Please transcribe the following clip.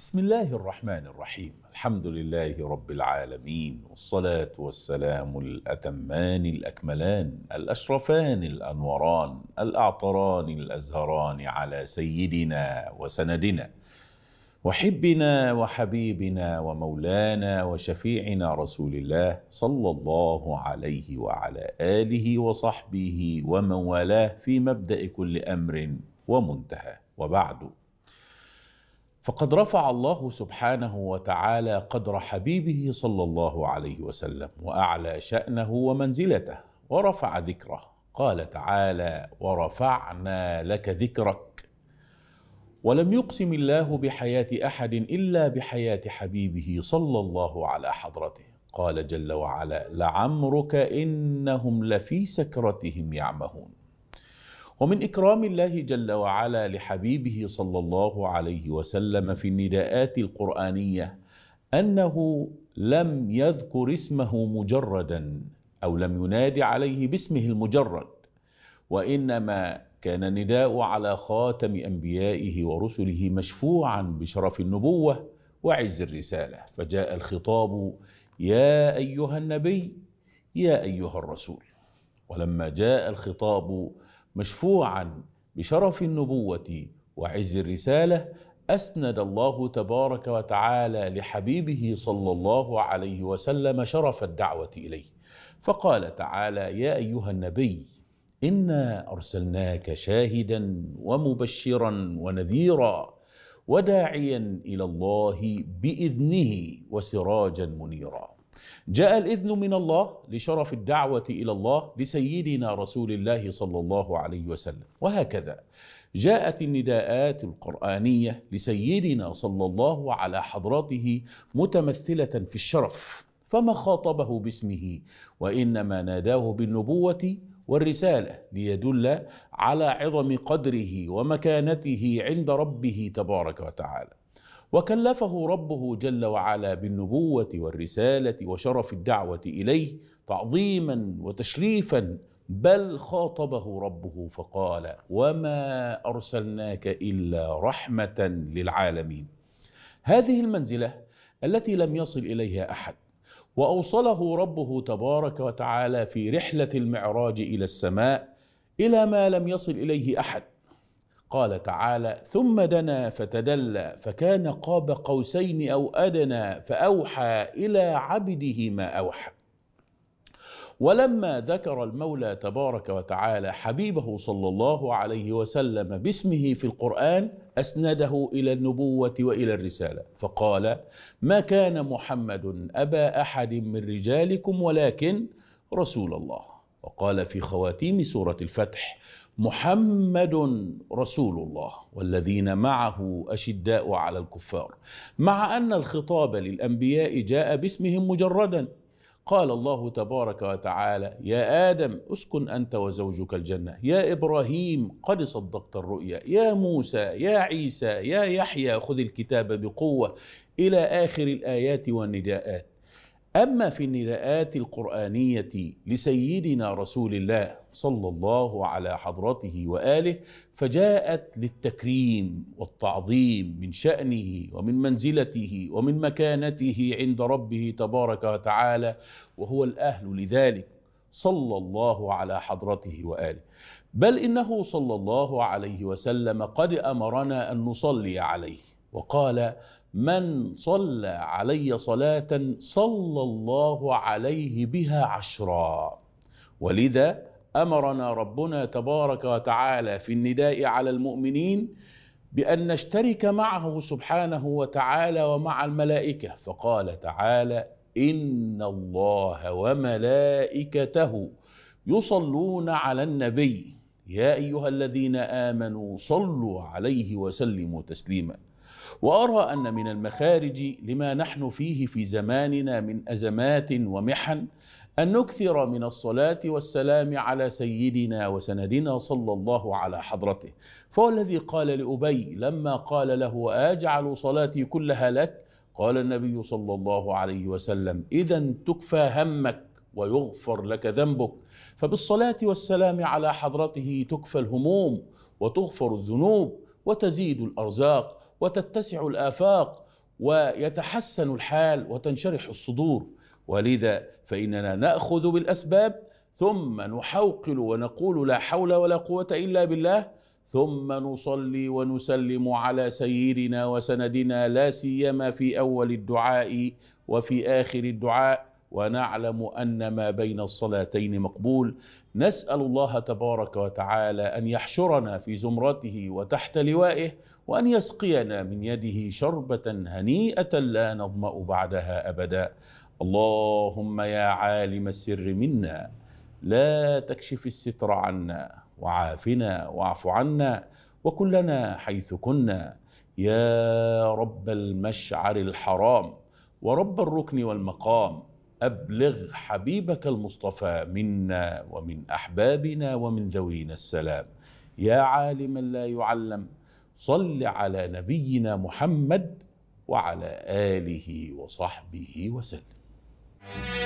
بسم الله الرحمن الرحيم الحمد لله رب العالمين والصلاة والسلام الأتمان الأكملان الأشرفان الأنوران الأعطران الأزهران على سيدنا وسندنا وحبنا وحبيبنا ومولانا وشفيعنا رسول الله صلى الله عليه وعلى آله وصحبه ومن والاه في مبدأ كل أمر ومنتهى وبعد فقد رفع الله سبحانه وتعالى قدر حبيبه صلى الله عليه وسلم واعلى شانه ومنزلته ورفع ذكره قال تعالى ورفعنا لك ذكرك ولم يقسم الله بحياه احد الا بحياه حبيبه صلى الله على حضرته قال جل وعلا لعمرك انهم لفي سكرتهم يعمهون ومن إكرام الله جل وعلا لحبيبه صلى الله عليه وسلم في النداءات القرآنية أنه لم يذكر اسمه مجردا أو لم ينادي عليه باسمه المجرد وإنما كان النداء على خاتم أنبيائه ورسله مشفوعا بشرف النبوة وعز الرسالة فجاء الخطاب يا أيها النبي يا أيها الرسول ولما جاء الخطاب مشفوعا بشرف النبوة وعز الرسالة أسند الله تبارك وتعالى لحبيبه صلى الله عليه وسلم شرف الدعوة إليه فقال تعالى يا أيها النبي إنا أرسلناك شاهدا ومبشرا ونذيرا وداعيا إلى الله بإذنه وسراجا منيرا جاء الاذن من الله لشرف الدعوه الى الله لسيدنا رسول الله صلى الله عليه وسلم وهكذا جاءت النداءات القرانيه لسيدنا صلى الله على حضرته متمثله في الشرف فما خاطبه باسمه وانما ناداه بالنبوه والرساله ليدل على عظم قدره ومكانته عند ربه تبارك وتعالى وكلفه ربه جل وعلا بالنبوه والرساله وشرف الدعوه اليه تعظيما وتشريفا بل خاطبه ربه فقال وما ارسلناك الا رحمه للعالمين هذه المنزله التي لم يصل اليها احد واوصله ربه تبارك وتعالى في رحله المعراج الى السماء الى ما لم يصل اليه احد قال تعالى ثم دنا فتدلى فكان قاب قوسين او ادنى فاوحى الى عبده ما اوحى ولما ذكر المولى تبارك وتعالى حبيبه صلى الله عليه وسلم باسمه في القران اسنده الى النبوه والى الرساله فقال ما كان محمد ابا احد من رجالكم ولكن رسول الله وقال في خواتيم سوره الفتح محمد رسول الله والذين معه اشداء على الكفار مع ان الخطاب للانبياء جاء باسمهم مجردا قال الله تبارك وتعالى يا ادم اسكن انت وزوجك الجنه يا ابراهيم قد صدقت الرؤيا يا موسى يا عيسى يا يحيى خذ الكتاب بقوه الى اخر الايات والنداءات اما في النداءات القرانيه لسيدنا رسول الله صلى الله على حضرته واله فجاءت للتكريم والتعظيم من شانه ومن منزلته ومن مكانته عند ربه تبارك وتعالى وهو الاهل لذلك صلى الله على حضرته واله بل انه صلى الله عليه وسلم قد امرنا ان نصلي عليه وقال من صلى علي صلاه صلى الله عليه بها عشرا ولذا امرنا ربنا تبارك وتعالى في النداء على المؤمنين بان نشترك معه سبحانه وتعالى ومع الملائكه فقال تعالى ان الله وملائكته يصلون على النبي يا ايها الذين امنوا صلوا عليه وسلموا تسليما وارى ان من المخارج لما نحن فيه في زماننا من ازمات ومحن ان نكثر من الصلاه والسلام على سيدنا وسندنا صلى الله على حضرته فهو الذي قال لابي لما قال له اجعل صلاتي كلها لك قال النبي صلى الله عليه وسلم اذا تكفى همك ويغفر لك ذنبك فبالصلاه والسلام على حضرته تكفى الهموم وتغفر الذنوب وتزيد الارزاق وتتسع الآفاق ويتحسن الحال وتنشرح الصدور ولذا فإننا نأخذ بالأسباب ثم نحوقل ونقول لا حول ولا قوة إلا بالله ثم نصلي ونسلم على سيدنا وسندنا لا سيما في أول الدعاء وفي آخر الدعاء ونعلم ان ما بين الصلاتين مقبول نسال الله تبارك وتعالى ان يحشرنا في زمرته وتحت لوائه وان يسقينا من يده شربه هنيئه لا نظما بعدها ابدا اللهم يا عالم السر منا لا تكشف الستر عنا وعافنا واعف عنا وكلنا حيث كنا يا رب المشعر الحرام ورب الركن والمقام أبلغ حبيبك المصطفى منا ومن أحبابنا ومن ذوينا السلام يا عالما لا يعلم صل على نبينا محمد وعلى آله وصحبه وسلم